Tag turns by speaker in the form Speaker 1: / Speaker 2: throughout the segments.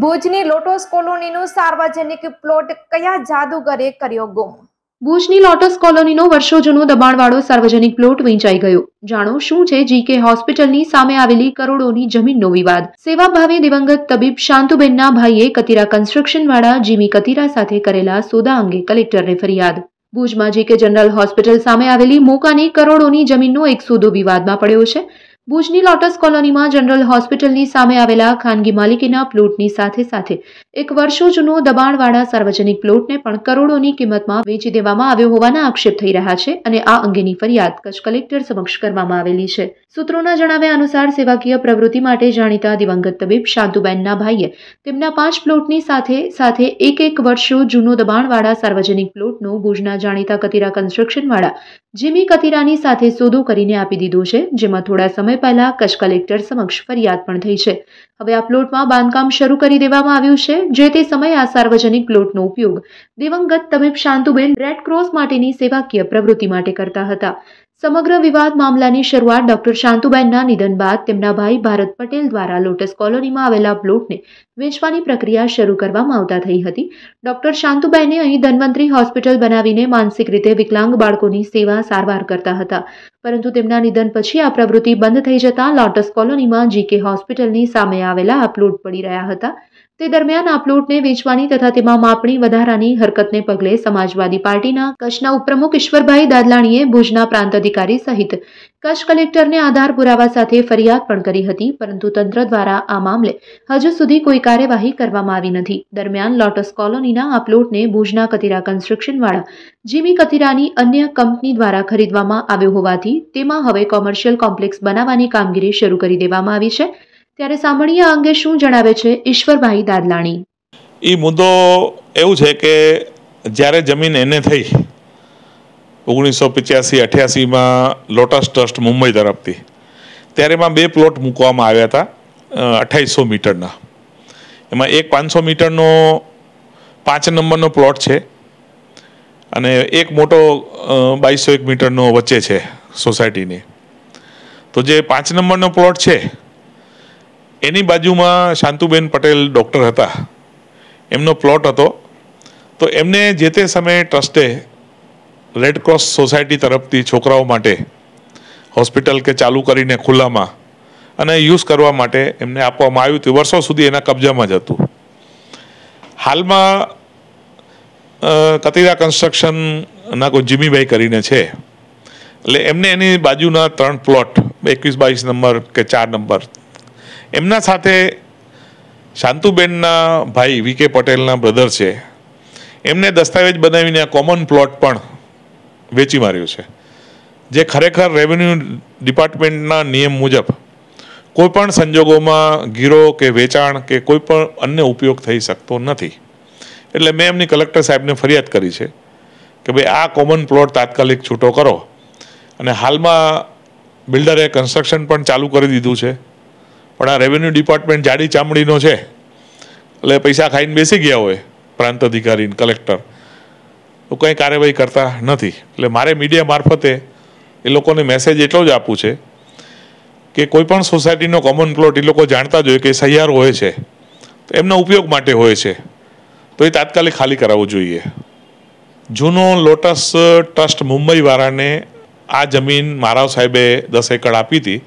Speaker 1: ભુજની લોટસ કોલોનીનો સાર્વજનિક પ્લોટ કયા જાદુગરે કર્યો ગુમ ભુજની લોટસ કોલોનીનો વર્ષો જૂનો દબાણવાળો સાર્વજનિક પ્લોટ વેચાઈ ગયો જાણો શું છે જીકે હોસ્પિટલની સામે આવેલી કરોડોની જમીનનો વિવાદ સેવા ભાવે દિવંગત તબીબ શાંતુબેનના ભાઈએ કતિરા કન્સ્ટ્રક્શનવાળા જીમી કતિરા સાથે કરેલા સોદા અંગે કલેક્ટરને ફરિયાદ ભુજમાં જીકે જનરલ હોસ્પિટલ સામે આવેલી મોકાની કરોડોની જમીનનો એક સોદો વિવાદમાં પડ્યો છે ભુજની લોટસ કોલોનીમાં જનરલ હોસ્પિટલની સામે આવેલા ખાનગી માલિકીના પ્લોટની સાથે સાથે એક વર્ષો જૂનો દબાણવાળા સાર્વજનિક પ્લોટને પણ કરોડોની કિંમતમાં વેચી દેવામાં આવ્યો હોવાના આક્ષેપ થઈ રહ્યા છે અને આ અંગેની ફરિયાદ કચ્છ કલેક્ટર સમક્ષ કરવામાં આવેલી છે સૂત્રોના જણાવ્યા અનુસાર સેવાકીય પ્રવૃત્તિ માટે જાણીતા દિવંગત તબીબ શાંતુબેનના ભાઈએ તેમના પાંચ પ્લોટની સાથે સાથે એક એક વર્ષો જૂનો દબાણવાળા સાર્વજનિક પ્લોટનો ભુજના જાણીતા કતિરા કન્સ્ટ્રક્શનવાળા જીમી કતિરાની સાથે સોદો કરીને આપી દીધો છે જેમાં થોડા સમય સમય પહેલા કચ્છ કલેક્ટર સમક્ષ ફરિયાદ પણ થઈ છે હવે આ પ્લોટમાં બાંધકામ શરૂ કરી દેવામાં આવ્યું છે જે તે સમયે આ સાર્વજનિક પ્લોટનો ઉપયોગ દિવંગત તબીબ શાંતુબેન રેડ ક્રોસ માટેની સેવાકીય પ્રવૃત્તિ માટે કરતા હતા સમગ્ર વિવાદ મામલાની શરૂઆત ડોક્ટર શાંતુબેનના નિધન બાદ તેમના ભાઈ ભારત પટેલ દ્વારા લોટસ કોલોનીમાં આવેલા પ્લોટને વેચવાની પ્રક્રિયા શરૂ કરવામાં આવતા થઈ હતી ડોક્ટર શાંતુબાઈને અહીં ધન્વંતરી હોસ્પિટલ બનાવીને માનસિક રીતે વિકલાંગ બાળકોની સેવા સારવાર કરતા હતા પરંતુ તેમના નિધન પછી આ પ્રવૃત્તિ બંધ થઈ જતાં લોટસ કોલોનીમાં જીકે હોસ્પિટલની સામે આવેલા આ પડી રહ્યા હતા તે દરમિયાન આ પ્લોટને વેચવાની તથા તેમાં માપણી વધારાની હરકતને પગલે સમાજવાદી પાર્ટીના કચ્છના ઉપપ્રમુખ ઈશ્વરભાઈ દાદલાણીએ ભુજના પ્રાંત અધિકારી સહિત કચ્છ કલેક્ટરને આધાર પુરાવા સાથે ફરિયાદ પણ કરી હતી પરંતુ તંત્ર દ્વારા આ મામલે હજુ સુધી કોઈ કાર્યવાહી કરવામાં આવી નથી દરમિયાન લોટસ કોલોનીના આ પ્લોટને ભુજના કતિરા કન્સ્ટ્રક્શનવાળા જીમી કતિરાની અન્ય કંપની દ્વારા ખરીદવામાં આવ્યો હોવાથી તેમાં હવે કોમર્શિયલ કોમ્પ્લેક્સ બનાવવાની કામગીરી શરૂ કરી દેવામાં આવી છે ત્યારે સાંભળીએ આ અંગે શું જણાવે છે ઈશ્વરભાઈ દાદલાણી
Speaker 2: એ મુદ્દો એવું છે કે જ્યારે જમીન એને થઈ ઓગણીસો પચાસી અઠ્યાસીમાં લોટસ ટ્રસ્ટ મુંબઈ તરફથી ત્યારે એમાં બે પ્લોટ મૂકવામાં આવ્યા હતા અઠ્ઠાવીસો મીટરના એમાં એક પાંચસો મીટરનો પાંચ નંબરનો પ્લોટ છે અને એક મોટો બાવીસો એક મીટરનો વચ્ચે છે સોસાયટીની તો જે પાંચ નંબરનો પ્લોટ છે એની બાજુમાં શાંતુબેન પટેલ ડૉક્ટર હતા એમનો પ્લોટ હતો તો એમને જે તે સમયે ટ્રસ્ટે રેડક્રોસ સોસાયટી તરફથી છોકરાઓ માટે હોસ્પિટલ કે ચાલુ કરીને ખુલ્લામાં અને યુઝ કરવા માટે એમને આપવામાં આવ્યું હતું વર્ષો સુધી એના કબજામાં જ હતું હાલમાં કતિરા કન્સ્ટ્રક્શનના કોઈ જીમીભાઈ કરીને છે એટલે એમને એની બાજુના ત્રણ પ્લોટ એકવીસ બાવીસ નંબર કે ચાર નંબર એમના સાથે શાંતુબેનના ભાઈ વી કે પટેલના બ્રધર છે એમને દસ્તાવેજ બનાવીને કોમન પ્લોટ પણ વેચી માર્યો છે જે ખરેખર રેવન્યુ ડિપાર્ટમેન્ટના નિયમ મુજબ કોઈપણ સંજોગોમાં ગીરો કે વેચાણ કે કોઈ પણ અન્ય ઉપયોગ થઈ શકતો નથી એટલે મેં એમની કલેક્ટર સાહેબને ફરિયાદ કરી છે કે ભાઈ આ કોમન પ્લોટ તાત્કાલિક છૂટો કરો અને હાલમાં બિલ્ડરે કન્સ્ટ્રક્શન પણ ચાલુ કરી દીધું છે પણ આ રેવન્યુ ડિપાર્ટમેન્ટ જાડી ચામડીનો છે એટલે પૈસા ખાઈને બેસી ગયા હોય પ્રાંત અધિકારીને કલેક્ટર તો કંઈ કાર્યવાહી કરતા નથી એટલે મારે મીડિયા મારફતે એ લોકોને મેસેજ એટલો જ આપવું છે કે કોઈપણ સોસાયટીનો કોમન પ્લોટ એ લોકો જાણતા જ હોય કે સહિયાર હોય છે તો એમના ઉપયોગ માટે હોય છે તો એ તાત્કાલિક ખાલી કરાવવું જોઈએ જૂનો લોટસ ટ્રસ્ટ મુંબઈવાળાને આ જમીન મારાવ સાહેબે દસ એકડ આપી હતી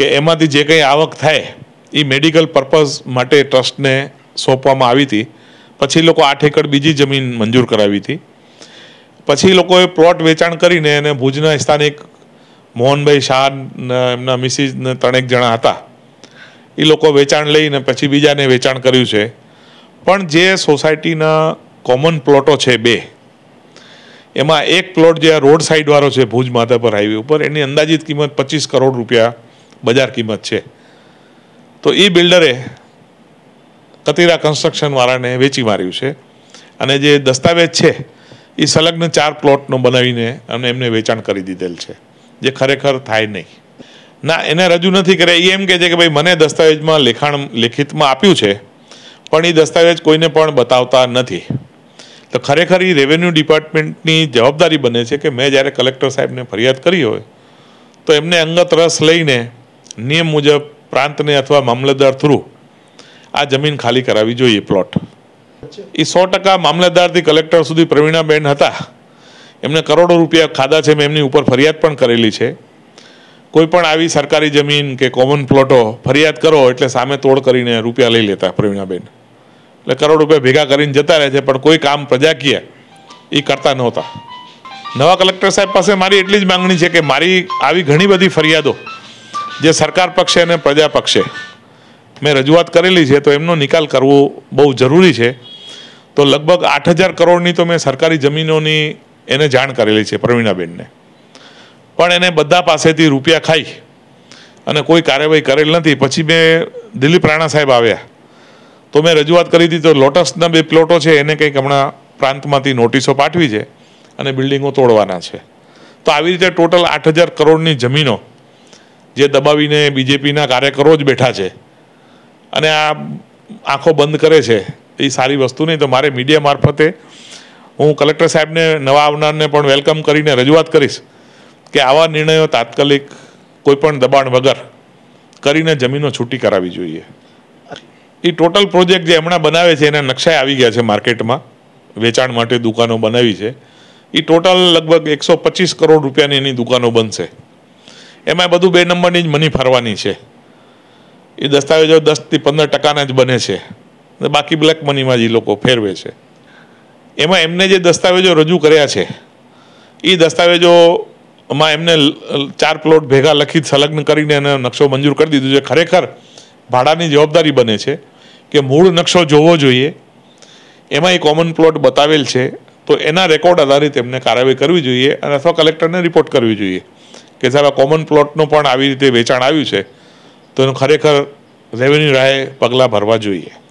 Speaker 2: કે એમાંથી જે કંઈ આવક થાય એ મેડિકલ પર્પઝ માટે ટ્રસ્ટને સોંપવામાં આવી હતી પછી લોકો આઠ એકડ બીજી જમીન મંજૂર કરાવી હતી પછી લોકોએ પ્લોટ વેચાણ કરીને એને ભુજના સ્થાનિક મોહનભાઈ શાહ એમના મિસિસ ત્રણેક જણા હતા એ લોકો વેચાણ લઈને પછી બીજાને વેચાણ કર્યું છે પણ જે સોસાયટીના કોમન પ્લોટો છે બે એમાં એક પ્લોટ જે રોડ સાઈડવાળો છે ભુજ માધાપર હાઈવે ઉપર એની અંદાજિત કિંમત પચીસ કરોડ રૂપિયા બજાર કિંમત છે તો એ બિલ્ડરે કતિરા કન્સ્ટ્રક્શનવાળાને વેચી માર્યું છે અને જે દસ્તાવેજ છે એ સંલગ્ન ચાર પ્લોટનો બનાવીને અને એમને વેચાણ કરી દીધેલ છે જે ખરેખર થાય નહીં ના એને રજૂ નથી કર્યા એ એમ કહે છે કે ભાઈ મને દસ્તાવેજમાં લેખાણ લેખિતમાં આપ્યું છે પણ એ દસ્તાવેજ કોઈને પણ બતાવતા નથી તો ખરેખર એ રેવન્યુ ડિપાર્ટમેન્ટની જવાબદારી બને છે કે મેં જ્યારે કલેક્ટર સાહેબને ફરિયાદ કરી હોય તો એમને અંગત રસ લઈને નિયમ મુજબ પ્રાંતને અથવા મામલતદાર થ્રુ આ જમીન ખાલી કરાવી જોઈએ પ્લોટ એ સો ટકા મામલતદારથી કલેક્ટર સુધી પ્રવીણાબેન હતા એમને કરોડો રૂપિયા ખાધા છે મેં એમની ઉપર ફરિયાદ પણ કરેલી છે કોઈ પણ આવી સરકારી જમીન કે કોમન પ્લોટો ફરિયાદ કરો એટલે સામે તોડ કરીને રૂપિયા લઈ લેતા પ્રવીણાબેન એટલે કરોડ રૂપિયા ભેગા કરીને જતા રહે છે પણ કોઈ કામ પ્રજાકીય એ કરતા નહોતા નવા કલેક્ટર સાહેબ પાસે મારી એટલી જ માંગણી છે કે મારી આવી ઘણી બધી ફરિયાદો જે સરકાર પક્ષે અને પ્રજા પક્ષે મેં રજૂઆત કરેલી છે તો એમનો નિકાલ કરવો બહુ જરૂરી છે તો લગભગ આઠ હજાર કરોડની તો મેં સરકારી જમીનોની એને જાણ કરેલી છે પ્રવીણાબેનને પણ એને બધા પાસેથી રૂપિયા ખાઈ અને કોઈ કાર્યવાહી કરેલ નથી પછી મેં દિલીપ રાણા સાહેબ આવ્યા તો મેં રજૂઆત કરી હતી તો લોટસના બે પ્લોટો છે એને કંઈક હમણાં પ્રાંતમાંથી નોટિસો પાઠવી છે અને બિલ્ડિંગો તોડવાના છે તો આવી રીતે ટોટલ આઠ હજાર કરોડની જમીનો જે દબાવીને બીજેપીના કાર્યકરો જ બેઠા છે અને આ આંખો બંધ કરે છે એ સારી વસ્તુ નહીં તો મારે મીડિયા મારફતે હું કલેક્ટર સાહેબને નવા આવનારને પણ વેલકમ કરીને રજૂઆત કરીશ કે આવા નિર્ણયો તાત્કાલિક કોઈપણ દબાણ વગર કરીને જમીનો છૂટી કરાવી જોઈએ એ ટોટલ પ્રોજેક્ટ જે હમણાં બનાવે છે એના નકશાએ આવી ગયા છે માર્કેટમાં વેચાણ માટે દુકાનો બનાવી છે એ ટોટલ લગભગ એકસો પચીસ કરોડ રૂપિયાની એની દુકાનો બનશે એમાં બધું બે નંબરની જ મની ફરવાની છે એ દસ્તાવેજો દસથી પંદર ટકાના જ બને છે બાકી બ્લેક મનીમાં જ એ લોકો ફેરવે છે એમાં એમને જે દસ્તાવેજો રજૂ કર્યા છે એ દસ્તાવેજોમાં એમને ચાર પ્લોટ ભેગા લખી સંલગ્ન કરીને એનો નકશો મંજૂર કરી દીધો છે ખરેખર ભાડાની જવાબદારી બને છે કે મૂળ નકશો જોવો જોઈએ એમાં એ કોમન પ્લોટ બતાવેલ છે તો એના રેકોર્ડ આધારિત એમને કાર્યવાહી કરવી જોઈએ અને અથવા કલેક્ટરને રિપોર્ટ કરવી જોઈએ કે સાહેબ આ કોમન પ્લોટનું પણ આવી રીતે વેચાણ આવ્યું છે તો એનું ખરેખર રેવન્યુ રાહે પગલાં ભરવા જોઈએ